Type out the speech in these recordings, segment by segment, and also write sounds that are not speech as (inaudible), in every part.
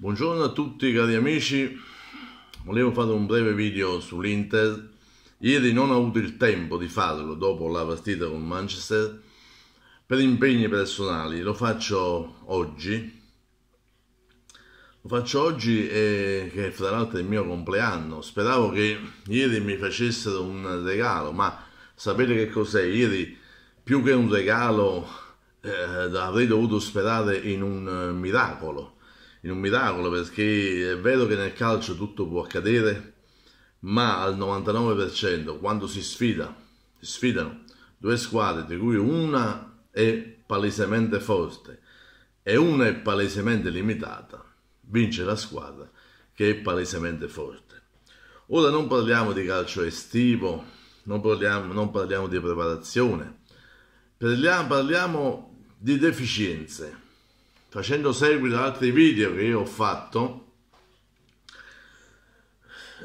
Buongiorno a tutti cari amici, volevo fare un breve video sull'Inter. Ieri non ho avuto il tempo di farlo dopo la partita con Manchester per impegni personali, lo faccio oggi. Lo faccio oggi e che fra l'altro è il mio compleanno. Speravo che ieri mi facessero un regalo, ma sapete che cos'è? Ieri più che un regalo eh, avrei dovuto sperare in un eh, miracolo in un miracolo perché è vero che nel calcio tutto può accadere, ma al 99% quando si sfida, si sfidano due squadre di cui una è palesemente forte e una è palesemente limitata, vince la squadra che è palesemente forte. Ora non parliamo di calcio estivo, non parliamo, non parliamo di preparazione, parliamo, parliamo di deficienze facendo seguito ad altri video che io ho fatto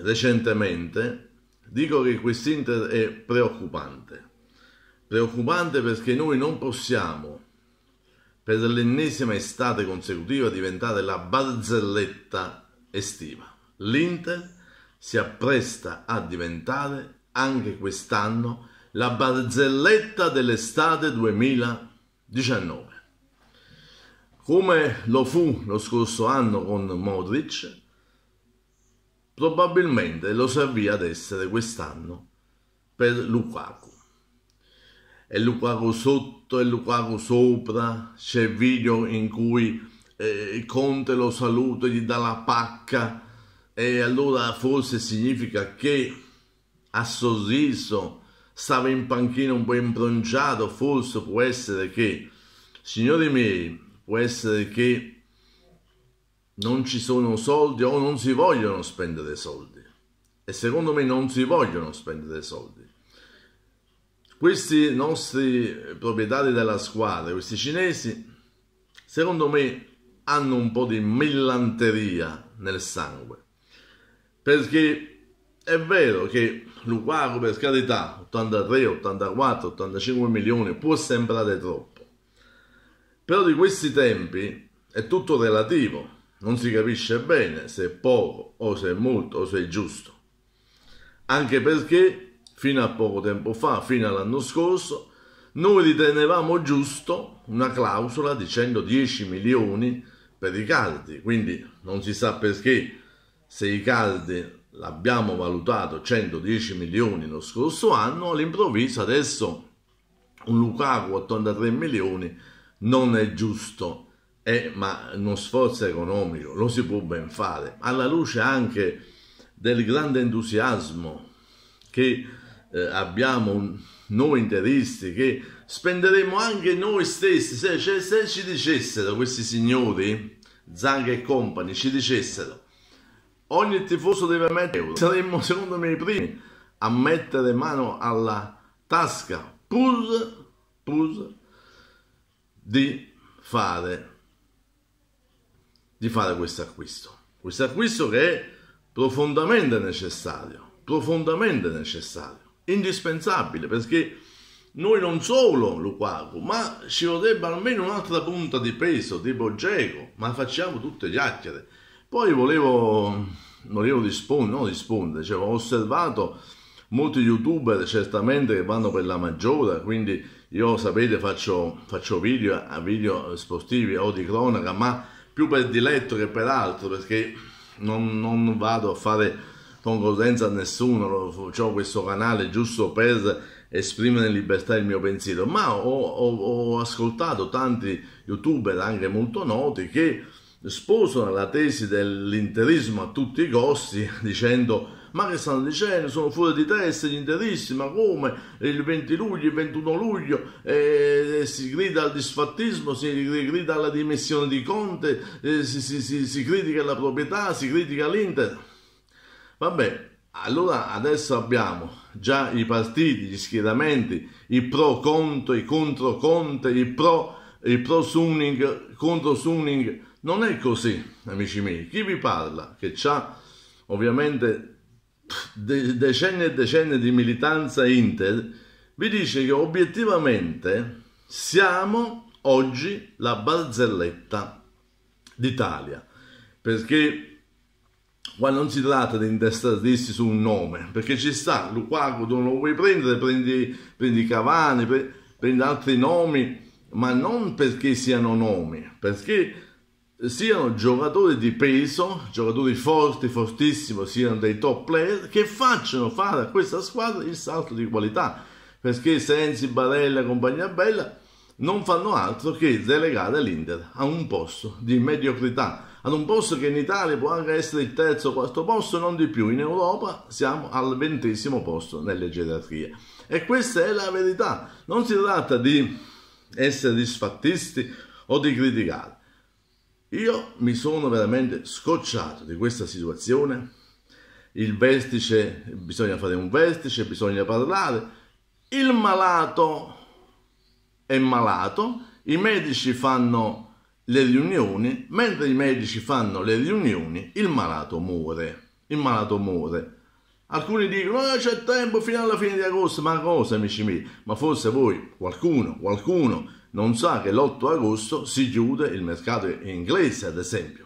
recentemente, dico che quest'Inter è preoccupante. Preoccupante perché noi non possiamo per l'ennesima estate consecutiva diventare la barzelletta estiva. L'Inter si appresta a diventare anche quest'anno la barzelletta dell'estate 2019 come lo fu lo scorso anno con Modric, probabilmente lo servì ad essere quest'anno per Lukaku. E Lukaku sotto e Lukaku sopra, c'è il video in cui eh, Conte lo saluta, gli dà la pacca e allora forse significa che ha sorriso, stava in panchina un po' imbronciato, forse può essere che, signori miei, può essere che non ci sono soldi o non si vogliono spendere soldi. E secondo me non si vogliono spendere soldi. Questi nostri proprietari della squadra, questi cinesi, secondo me hanno un po' di millanteria nel sangue. Perché è vero che Lukaku, per carità, 83, 84, 85 milioni può sembrare troppo però di questi tempi è tutto relativo, non si capisce bene se è poco o se è molto o se è giusto. Anche perché fino a poco tempo fa, fino all'anno scorso, noi ritenevamo giusto una clausola di 110 milioni per i caldi, quindi non si sa perché se i caldi l'abbiamo valutato 110 milioni lo scorso anno, all'improvviso adesso un Lukaku 83 milioni non è giusto, è eh, ma uno sforzo economico, lo si può ben fare, alla luce anche del grande entusiasmo che eh, abbiamo noi interisti, che spenderemo anche noi stessi, se, cioè, se ci dicessero questi signori, Zang e compagni, ci dicessero ogni tifoso deve mettere euro, saremmo secondo me i primi a mettere mano alla tasca, pur, pur di fare, di fare questo acquisto. Questo acquisto che è profondamente necessario, profondamente necessario, indispensabile perché noi non solo Lukaku, ma ci vorrebbe almeno un'altra punta di peso, tipo Geco, ma facciamo tutte chiacchiere. Poi volevo, volevo rispondere, no rispondere, cioè, ho osservato molti youtuber certamente che vanno per la maggiore, quindi io, sapete, faccio, faccio video, video, sportivi o di cronaca, ma più per diletto che per altro, perché non, non vado a fare concorrenza a nessuno, ho questo canale giusto per esprimere in libertà il mio pensiero, ma ho, ho, ho ascoltato tanti youtuber anche molto noti che sposano la tesi dell'interismo a tutti i costi (laughs) dicendo ma che stanno dicendo? Sono fuori di testa gli interisti, ma come? Il 20 luglio, il 21 luglio eh, si grida al disfattismo, si grida alla dimissione di Conte, eh, si, si, si, si critica la proprietà, si critica l'Inter. Vabbè, allora adesso abbiamo già i partiti, gli schieramenti, i pro Conte, i contro Conte, i pro, i pro Suning, contro Suning. Non è così, amici miei. Chi vi parla, che ha ovviamente decenni e decenni di militanza Inter vi dice che obiettivamente siamo oggi la barzelletta d'Italia perché qua non si tratta di intestardirsi su un nome perché ci sta Lukaku tu non lo vuoi prendere prendi, prendi Cavani prendi altri nomi ma non perché siano nomi perché siano giocatori di peso, giocatori forti, fortissimo, siano dei top player che facciano fare a questa squadra il salto di qualità. Perché Sensi, Barella e compagnia bella non fanno altro che delegare l'Inter a un posto di mediocrità, ad un posto che in Italia può anche essere il terzo o quarto posto, non di più. In Europa siamo al ventesimo posto nelle gerarchie. E questa è la verità. Non si tratta di essere disfattisti o di criticare io mi sono veramente scocciato di questa situazione. Il vestice, bisogna fare un vestice, bisogna parlare. Il malato è malato, i medici fanno le riunioni, mentre i medici fanno le riunioni, il malato muore. Il malato muore. Alcuni dicono, ah, c'è tempo fino alla fine di agosto, ma cosa amici miei? Ma forse voi, qualcuno, qualcuno, non sa che l'8 agosto si chiude il mercato inglese, ad esempio.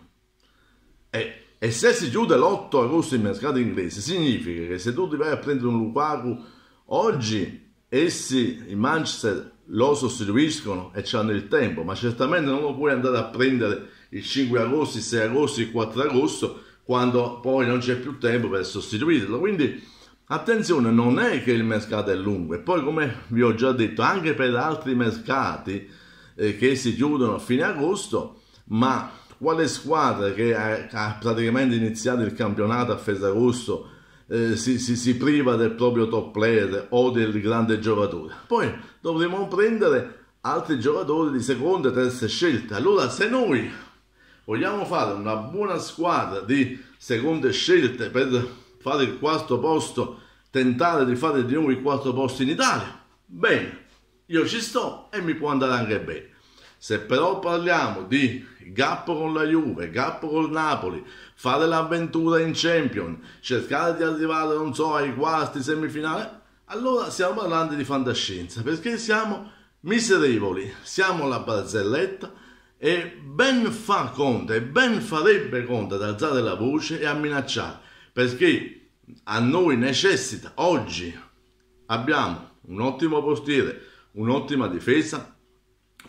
E, e se si chiude l'8 agosto il mercato inglese, significa che se tu ti vai a prendere un Lukaku oggi, essi in Manchester lo sostituiscono e hanno il tempo, ma certamente non lo puoi andare a prendere il 5 agosto, il 6 agosto, il 4 agosto, quando poi non c'è più tempo per sostituirlo. Quindi attenzione, non è che il mercato è lungo e poi come vi ho già detto anche per altri mercati eh, che si chiudono a fine agosto, ma quale squadra che ha, ha praticamente iniziato il campionato a Fesagosto eh, si, si, si, priva del proprio top player o del grande giocatore. Poi dovremo prendere altri giocatori di seconda e terza scelta. Allora se noi vogliamo fare una buona squadra di seconde scelte per fare il quarto posto, tentare di fare di nuovo il quarto posto in Italia, bene, io ci sto e mi può andare anche bene. Se però parliamo di gap con la Juve, gap con Napoli, fare l'avventura in Champions, cercare di arrivare, non so, ai quarti, semifinale, allora stiamo parlando di fantascienza, perché siamo miserevoli, siamo la barzelletta, e ben fa conta e ben farebbe conta ad alzare la voce e a minacciare perché a noi necessita oggi abbiamo un ottimo portiere un'ottima difesa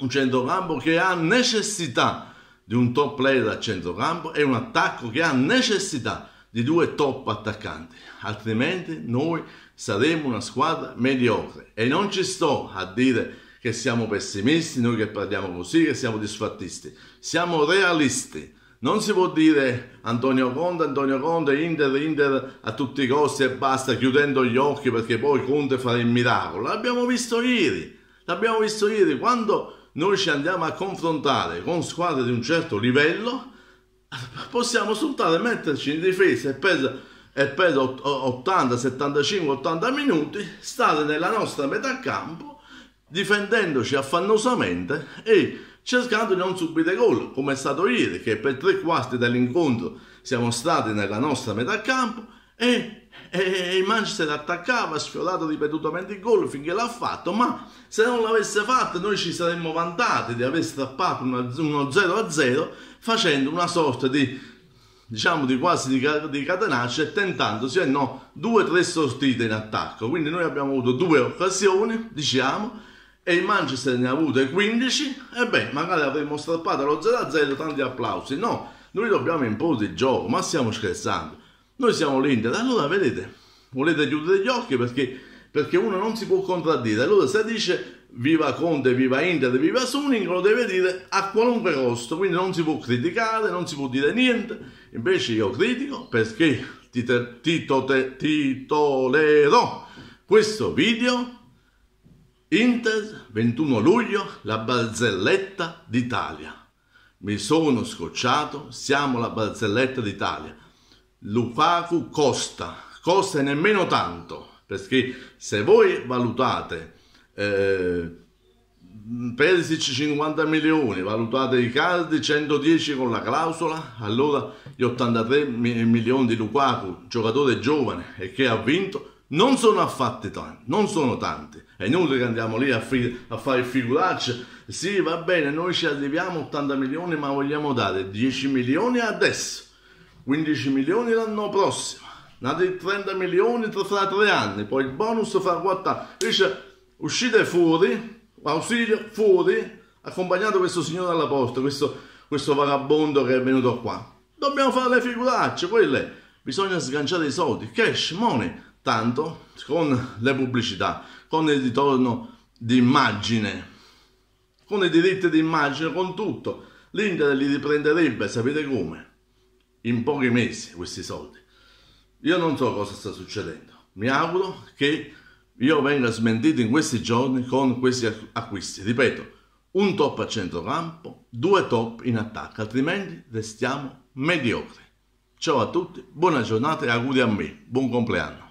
un centrocampo che ha necessità di un top player al centrocampo e un attacco che ha necessità di due top attaccanti altrimenti noi saremo una squadra mediocre e non ci sto a dire che siamo pessimisti, noi che parliamo così, che siamo disfattisti. Siamo realisti. Non si può dire Antonio Conte, Antonio Conte, Inter, Inter a tutti i costi e basta, chiudendo gli occhi perché poi Conte farà il miracolo. L'abbiamo visto ieri, l'abbiamo visto ieri. Quando noi ci andiamo a confrontare con squadre di un certo livello, possiamo soltanto metterci in difesa e per, e per 80, 75, 80 minuti stare nella nostra metà campo difendendoci affannosamente e cercando di non subire gol, come è stato ieri, che per tre quarti dell'incontro siamo stati nella nostra metà campo e, e il Manchester attaccava, ha sfiorato ripetutamente il gol finché l'ha fatto, ma se non l'avesse fatto noi ci saremmo vantati di aver strappato una, uno 0-0 facendo una sorta di diciamo di quasi di, di catenaccia e tentando se no due o tre sortite in attacco quindi noi abbiamo avuto due occasioni diciamo e il Manchester ne ha avute 15, e beh, magari avremmo strappato lo 0-0 tanti applausi. No, noi dobbiamo imporre il gioco, ma stiamo scherzando. Noi siamo l'Inter, allora vedete, volete chiudere gli occhi perché, perché uno non si può contraddire. Allora se dice viva Conte, viva Inter, viva Suning, lo deve dire a qualunque costo, quindi non si può criticare, non si può dire niente. Invece io critico perché ti, te, ti, to, te, ti tolerò questo video Inter, 21 luglio, la barzelletta d'Italia. Mi sono scocciato, siamo la barzelletta d'Italia. Lukaku costa, costa nemmeno tanto, perché se voi valutate eh, Perisic 50 milioni, valutate i caldi 110 con la clausola, allora gli 83 milioni di Lukaku, giocatore giovane e che ha vinto, non sono affatto tante, non sono tante. È inutile che andiamo lì a, fi- a fare figuracce. Sì, va bene, noi ci arriviamo 80 milioni, ma vogliamo dare 10 milioni adesso, 15 milioni l'anno prossimo, altri 30 milioni tra tre anni, poi il bonus fra quattro anni. Dice, uscite fuori, ausilio fuori, accompagnato questo signore alla porta, questo, questo vagabondo che è venuto qua. Dobbiamo fare le figuracce, quelle. Bisogna sganciare i soldi, cash, money tanto con le pubblicità, con il ritorno d'immagine, con i diritti d'immagine, con tutto. L'Inter li riprenderebbe, sapete come? In pochi mesi questi soldi. Io non so cosa sta succedendo. Mi auguro che io venga smentito in questi giorni con questi acquisti. Ripeto, un top a centrocampo, due top in attacco, altrimenti restiamo mediocri. Ciao a tutti, buona giornata e auguri a me, buon compleanno.